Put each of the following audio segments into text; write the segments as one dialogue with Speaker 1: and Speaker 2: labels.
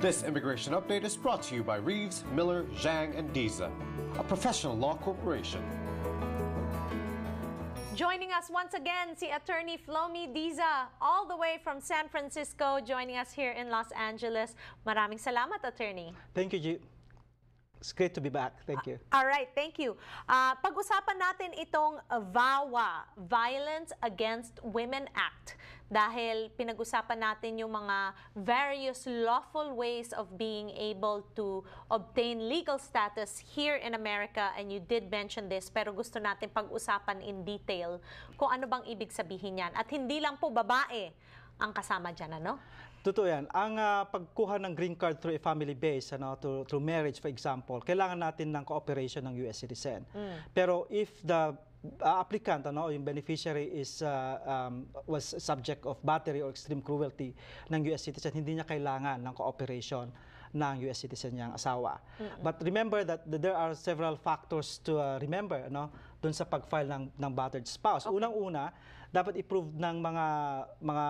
Speaker 1: This immigration update is brought to you by Reeves, Miller, Zhang, and Diza, a professional law corporation.
Speaker 2: Joining us once again, si Attorney Flomi Diza, all the way from San Francisco, joining us here in Los Angeles. Maraming salamat, Attorney.
Speaker 1: Thank you, Jeep. It's great to be back. Thank you.
Speaker 2: All right, thank you. Uh, pag-usapan natin itong VAWA, Violence Against Women Act. Dahil pinag-usapan natin yung mga various lawful ways of being able to obtain legal status here in America and you did mention this pero gusto natin pag-usapan in detail kung ano bang ibig sabihin yan. At hindi lang po babae ang kasama dyan, ano?
Speaker 1: Totoo yan. Ang uh, pagkuha ng green card through a family base, ano, through, through marriage for example, kailangan natin ng cooperation ng US citizen. Mm. Pero if the uh, applicant ano yung beneficiary is uh, um, was subject of battery or extreme cruelty ng US citizen hindi niya kailangan ng cooperation ng US citizen niyang asawa. Mm-hmm. But remember that, there are several factors to uh, remember no doon sa pag-file ng ng battered spouse. Okay. Unang-una dapat i-prove ng mga mga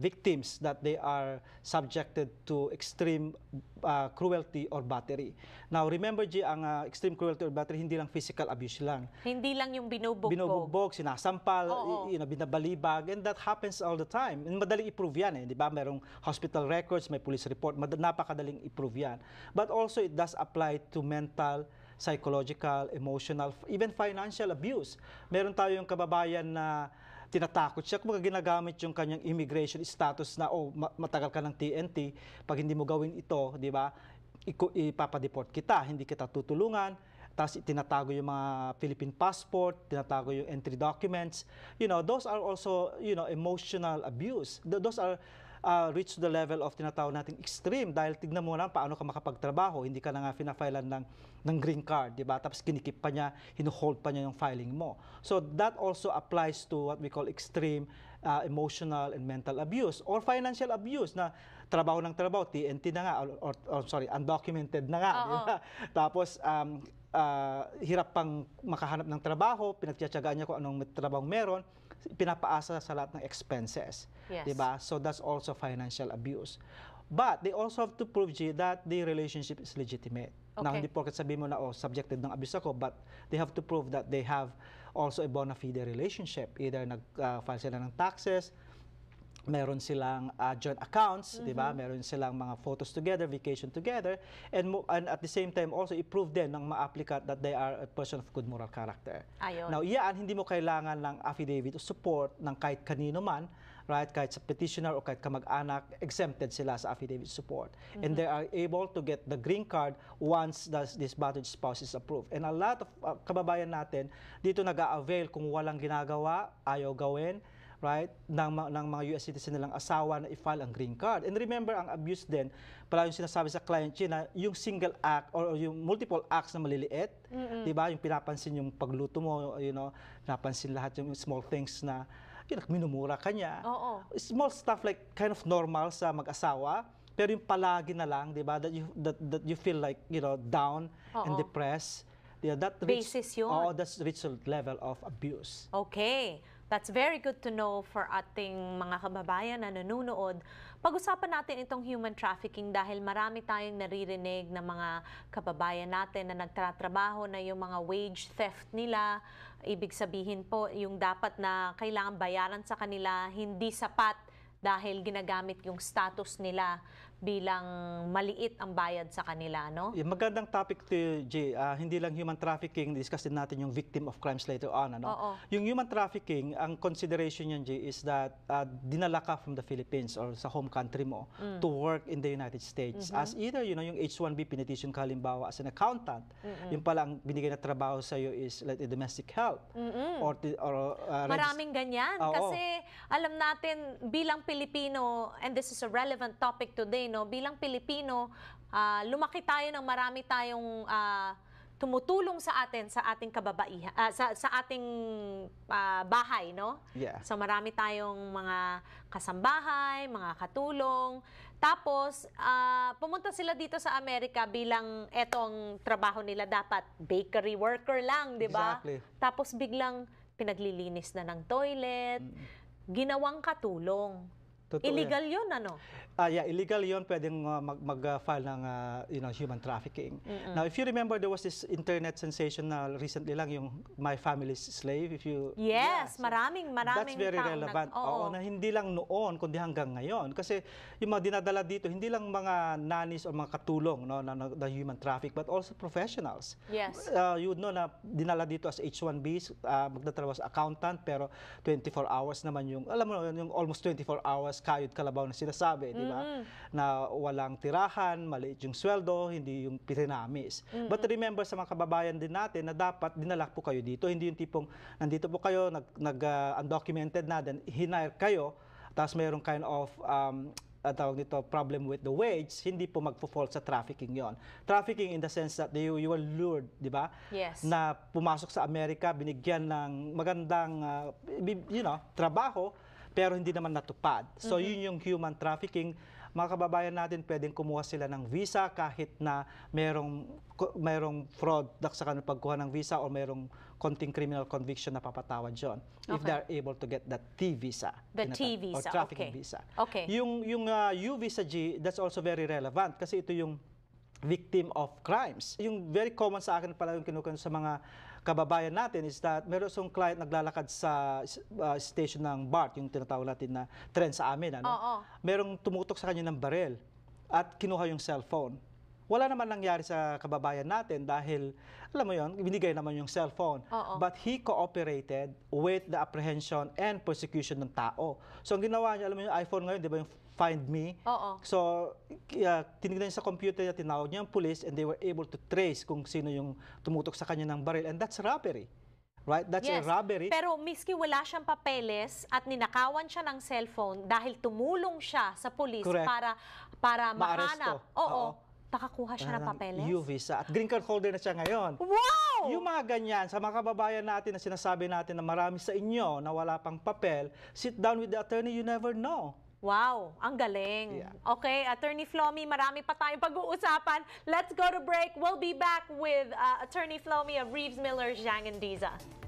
Speaker 1: victims that they are subjected to extreme uh, cruelty or battery. Now, remember, G, ang uh, extreme cruelty or battery, hindi lang physical abuse lang.
Speaker 2: Hindi lang yung binubugbog. Binubugbog,
Speaker 1: sinasampal, Oo. you binabalibag, and that happens all the time. And madaling i-prove yan, eh, di ba? Merong hospital records, may police report, mad- napakadaling i-prove yan. But also, it does apply to mental psychological, emotional, even financial abuse. Meron tayo yung kababayan na tinatakot siya. Kumbaga ginagamit yung kanyang immigration status na, oh, matagal ka ng TNT, pag hindi mo gawin ito, di ba, ipapadeport kita, hindi kita tutulungan, tapos tinatago yung mga Philippine passport, tinatago yung entry documents. You know, those are also, you know, emotional abuse. Those are uh, reach the level of tinatawag nating extreme dahil tignan mo lang paano ka makapagtrabaho, hindi ka na nga finafile ng, ng green card, di ba? Tapos kinikip pa niya, hinuhold pa niya yung filing mo. So that also applies to what we call extreme uh, emotional and mental abuse or financial abuse na trabaho ng trabaho, TNT na nga, or, or, or sorry, undocumented na nga. Diba? Tapos, um, uh, hirap pang makahanap ng trabaho, pinagtsatsagaan niya kung anong trabaho meron pinapaasa sa lahat ng expenses. Yes. 'Di So that's also financial abuse. But they also have to prove G, that the relationship is legitimate. Okay. Na hindi porket sabi mo na, oh, subjected ng abuse ako, but they have to prove that they have also a bona fide relationship. Either nag-file ah, uh, sila ng taxes, meron silang uh, joint accounts, mm-hmm. 'di ba? Mm-hmm. Meron silang mga photos together, vacation together, and and at the same time also i-prove din ng ma-applicant that they are a person of good moral character. Ayun. Now, iyan hindi mo kailangan ng affidavit o support ng kahit kanino man, right? Kahit sa petitioner o kahit kamag-anak, exempted sila sa affidavit support. Mm-hmm. And they are able to get the green card once this, this battered spouse is approved. And a lot of uh, kababayan natin dito nag-avail kung walang ginagawa, ayaw gawin, right, ng, ng mga US citizen nilang asawa na i-file ang green card. And remember, ang abuse din, pala yung sinasabi sa client China, yung single act or, or yung multiple acts na maliliit, mm-hmm. di ba? Yung pinapansin yung pagluto mo, you know, napansin lahat yung small things na yun, minumura ka niya. Oo. Small stuff like kind of normal sa mag-asawa, pero yung palagi na lang, di ba, that you, that, that you feel like, you know, down Oo. and depressed. Yeah, that reach, Basis yun. Oh, that's reached level of abuse.
Speaker 2: Okay. That's very good to know for ating mga kababayan na nanonood. Pag-usapan natin itong human trafficking dahil marami tayong naririnig ng mga kababayan natin na nagtatrabaho na yung mga wage theft nila. Ibig sabihin po, yung dapat na kailangan bayaran sa kanila, hindi sapat dahil ginagamit yung status nila bilang maliit ang bayad sa kanila, no? Yeah,
Speaker 1: magandang topic to J. Uh, ah, hindi lang human trafficking, discuss din natin yung victim of crimes later on, ano? Oo. Yung human trafficking, ang consideration yan, J is that uh, dinala ka from the Philippines or sa home country mo mm. to work in the United States mm-hmm. as either, you know, yung H-1B petition ka halimbawa as an accountant, mm-hmm. yung pala ang binigay na trabaho sa iyo is like domestic help mm-hmm. or, or uh, Maraming
Speaker 2: ganyan uh, kasi oh. alam natin bilang Pilipino, and this is a relevant topic today, no? bilang Pilipino, uh, lumaki tayo ng marami tayong uh, tumutulong sa atin sa ating kababaihan uh, ah, sa sa ating uh, bahay no yeah. so marami tayong mga kasambahay mga katulong tapos uh, pumunta sila dito sa Amerika bilang etong trabaho nila dapat bakery worker lang di ba exactly. tapos biglang pinaglilinis na ng toilet
Speaker 1: mm.
Speaker 2: ginawang katulong Totoo illegal yan. yun, ano?
Speaker 1: Uh, yeah, illegal yun. Pwedeng uh, mag-file mag, uh, ng uh, you know, human trafficking. Mm-mm. Now, if you remember, there was this internet sensation na recently lang, yung My Family's Slave. If you Yes,
Speaker 2: yeah, maraming, maraming That's very relevant. Nag, oo. oo, na
Speaker 1: hindi lang noon, kundi hanggang ngayon. Kasi yung mga dinadala dito, hindi lang mga nannies or mga katulong no, na, na, na human traffic, but also professionals. Yes. Uh, you know na dinala dito as H-1Bs, uh, magtatrabaho as accountant, pero 24 hours naman yung, alam mo, yung almost 24 hours kayod kalabaw na sinasabi, di ba? Na walang tirahan, maliit yung sweldo, hindi yung pitinamis. Mm -hmm. But remember sa mga kababayan din natin na dapat dinala po kayo dito. Hindi yung tipong nandito po kayo, nag nag, uh, undocumented na, then hinire kayo, tapos mayroong kind of um, uh, tawag nito, problem with the wage, hindi po magpo-fall sa trafficking yon. Trafficking in the sense that you, you were lured, di ba? Yes. Na pumasok sa Amerika, binigyan ng magandang, uh, you know, trabaho, pero hindi naman natupad. So mm-hmm. yun yung human trafficking. Mga kababayan natin, pwedeng kumuha sila ng visa kahit na merong, merong fraud sa kanilang pagkuha ng visa o merong konting criminal conviction na papatawad yon okay. if they're able to get that T visa. The T visa, or trafficking okay. visa. Okay. Yung, yung uh, U visa G, that's also very relevant kasi ito yung victim of crimes. Yung very common sa akin pala yung kinukuha sa mga kababayan natin is that meron isang client naglalakad sa uh, station ng BART, yung tinatawag natin na trend sa amin. Ano? Oo. Merong tumutok sa kanya ng barel at kinuha yung cellphone. Wala naman nangyari sa kababayan natin dahil, alam mo yon binigay naman yung cellphone. Oo. But he cooperated with the apprehension and prosecution ng tao. So ang ginawa niya, alam mo yung iPhone ngayon, di ba yung Find Me. Oo. So, uh, tinignan niya sa computer niya, tinawag niya ang police and they were able to trace kung sino yung tumutok sa kanya ng baril. And that's robbery. Right? That's yes. a robbery.
Speaker 2: Pero miski wala siyang papeles at ninakawan siya ng cellphone dahil tumulong siya sa police Correct. para para mahanap. Oo. Oo. Nakakuha siya ng papeles? U
Speaker 1: visa. At green card holder na siya ngayon. Wow! Yung mga ganyan, sa mga kababayan natin na sinasabi natin na marami sa inyo na wala pang papel, sit down with the attorney, you never know.
Speaker 2: Wow, ang galing. Yeah. Okay, Attorney Flomi, marami pa tayong pag-uusapan. Let's go to break. We'll be back with uh, Attorney Flomi of Reeves Miller, Zhang and Diza.